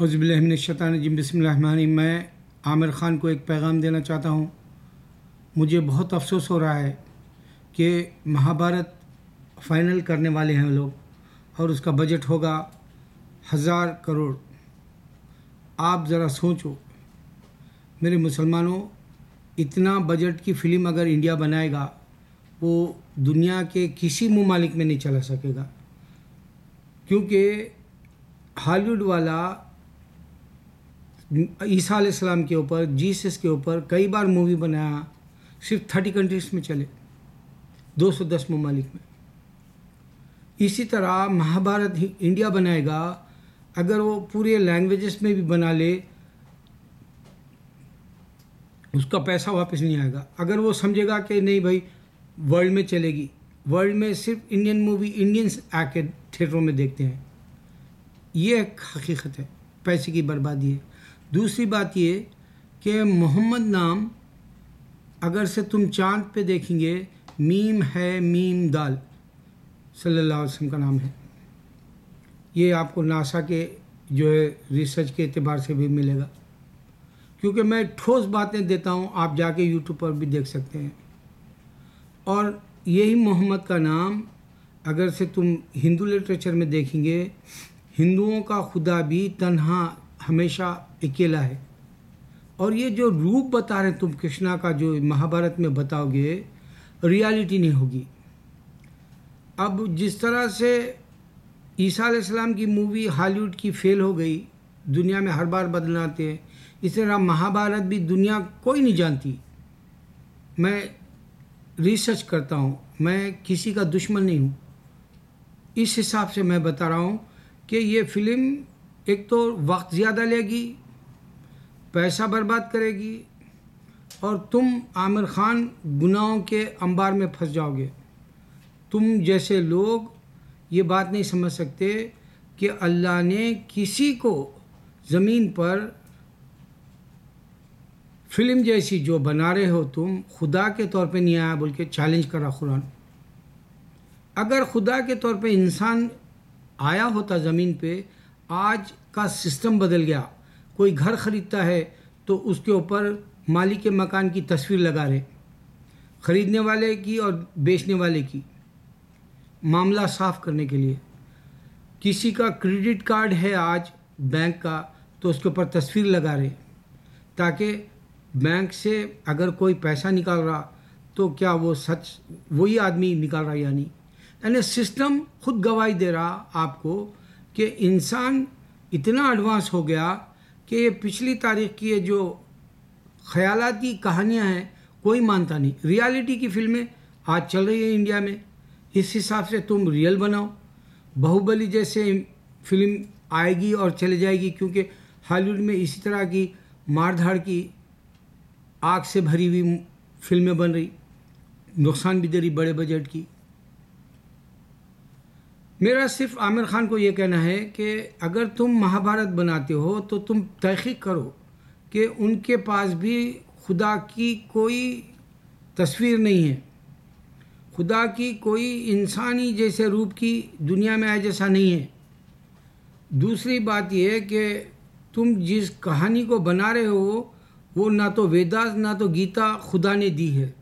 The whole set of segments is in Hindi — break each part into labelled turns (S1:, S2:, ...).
S1: हज़बिलशतानजी बसमिल मैं आमिर ख़ान को एक पैगाम देना चाहता हूँ मुझे बहुत अफसोस हो रहा है कि महाभारत फ़ाइनल करने वाले हैं लोग और उसका बजट होगा हज़ार करोड़ आप ज़रा सोचो मेरे मुसलमानों इतना बजट की फ़िल्म अगर इंडिया बनाएगा वो दुनिया के किसी ममालिक में नहीं चला सकेगा क्योंकि हॉलीवुड वाला ईसा इस्लाम के ऊपर जीसस के ऊपर कई बार मूवी बनाया सिर्फ थर्टी कंट्रीज में चले 210 ममालिक में इसी तरह महाभारत इंडिया बनाएगा अगर वो पूरे लैंग्वेजेस में भी बना ले उसका पैसा वापस नहीं आएगा अगर वो समझेगा कि नहीं भाई वर्ल्ड में चलेगी वर्ल्ड में सिर्फ इंडियन मूवी इंडियंस आके थिएटरों में देखते हैं ये एक हकीकत है पैसे की बर्बादी है दूसरी बात ये कि मोहम्मद नाम अगर से तुम चांद पे देखेंगे मीम है मीम दाल सल्लल्लाहु अलैहि वसल्लम का नाम है ये आपको नासा के जो है रिसर्च के अतबार से भी मिलेगा क्योंकि मैं ठोस बातें देता हूँ आप जाके यूट्यूब पर भी देख सकते हैं और यही मोहम्मद का नाम अगर से तुम हिंदू लिटरेचर में देखेंगे हिंदुओं का खुदा भी तन्हा हमेशा अकेला है और ये जो रूप बता रहे तुम कृष्णा का जो महाभारत में बताओगे रियलिटी नहीं होगी अब जिस तरह से ईसा सलाम की मूवी हॉलीवुड की फेल हो गई दुनिया में हर बार बदलाते हैं इस तरह महाभारत भी दुनिया कोई नहीं जानती मैं रिसर्च करता हूँ मैं किसी का दुश्मन नहीं हूँ इस हिसाब से मैं बता रहा हूँ कि ये फिल्म एक तो वक्त ज़्यादा लेगी पैसा बर्बाद करेगी और तुम आमिर खान गुनाहों के अंबार में फंस जाओगे तुम जैसे लोग ये बात नहीं समझ सकते कि अल्लाह ने किसी को ज़मीन पर फिल्म जैसी जो बना रहे हो तुम खुदा के तौर पे नहीं आया बोल के चैलेंज करा कुरान अगर खुदा के तौर पे इंसान आया होता ज़मीन पे आज का सिस्टम बदल गया कोई घर ख़रीदता है तो उसके ऊपर मालिक के मकान की तस्वीर लगा रहे ख़रीदने वाले की और बेचने वाले की मामला साफ़ करने के लिए किसी का क्रेडिट कार्ड है आज बैंक का तो उसके ऊपर तस्वीर लगा रहे ताकि बैंक से अगर कोई पैसा निकाल रहा तो क्या वो सच वही आदमी निकाल रहा या नहीं यानी सिस्टम खुद गवाही दे रहा आपको कि इंसान इतना एडवांस हो गया कि ये पिछली तारीख की ये जो ख्यालाती कहानियाँ हैं कोई मानता नहीं रियलिटी की फिल्में आज चल रही है इंडिया में इस हिसाब से तुम रियल बनाओ बाहुबली जैसे फिल्म आएगी और चले जाएगी क्योंकि हॉलीवुड में इसी तरह की मारधाड़ की आग से भरी हुई फिल्में बन रही नुकसान भी दे रही बड़े बजट की मेरा सिर्फ आमिर खान को ये कहना है कि अगर तुम महाभारत बनाते हो तो तुम तहकीक करो कि उनके पास भी खुदा की कोई तस्वीर नहीं है खुदा की कोई इंसानी जैसे रूप की दुनिया में आए जैसा नहीं है दूसरी बात यह है कि तुम जिस कहानी को बना रहे हो वो ना तो वेदास ना तो गीता खुदा ने दी है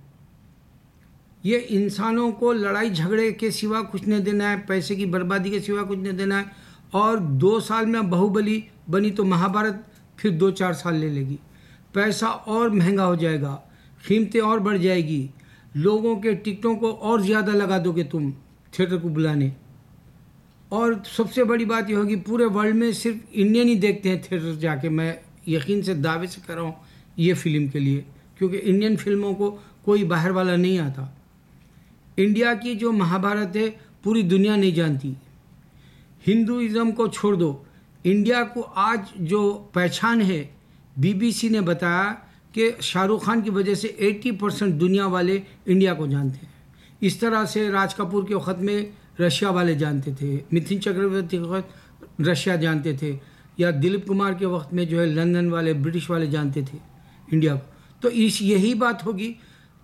S1: ये इंसानों को लड़ाई झगड़े के सिवा कुछ नहीं देना है पैसे की बर्बादी के सिवा कुछ नहीं देना है और दो साल में बाहुबली बनी तो महाभारत फिर दो चार साल ले लेगी पैसा और महंगा हो जाएगा कीमतें और बढ़ जाएगी लोगों के टिकटों को और ज़्यादा लगा दोगे तुम थिएटर को बुलाने और सबसे बड़ी बात यह होगी पूरे वर्ल्ड में सिर्फ इंडियन ही देखते हैं थिएटर जाके मैं यकीन से दावे से कर रहा हूँ ये फिल्म के लिए क्योंकि इंडियन फिल्मों को कोई बाहर वाला नहीं आता इंडिया की जो महाभारत है पूरी दुनिया नहीं जानती हिंदुज़म को छोड़ दो इंडिया को आज जो पहचान है बीबीसी ने बताया कि शाहरुख खान की वजह से 80 परसेंट दुनिया वाले इंडिया को जानते हैं इस तरह से राज कपूर के वक्त में रशिया वाले जानते थे मिथिन चक्रवर्ती के वक्त रशिया जानते थे या दिलीप कुमार के वक्त में जो है लंदन वाले ब्रिटिश वाले जानते थे इंडिया को तो इस यही बात होगी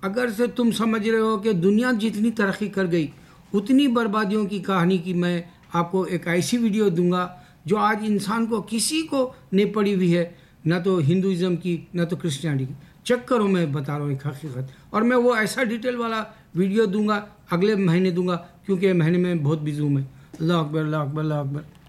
S1: अगर से तुम समझ रहे हो कि दुनिया जितनी तरक्की कर गई उतनी बर्बादियों की कहानी की मैं आपको एक ऐसी वीडियो दूंगा जो आज इंसान को किसी को नहीं पड़ी हुई है ना तो हिंदुज़म की ना तो क्रिश्चियनिटी की चेक करो मैं बता रहा हूँ एक हकीकत और मैं वो ऐसा डिटेल वाला वीडियो दूंगा अगले महीने दूंगा क्योंकि महीने में बहुत बिजी हूँ मैं अल्लाह अकबर अल्लाह अकबर अल्लाह अकबर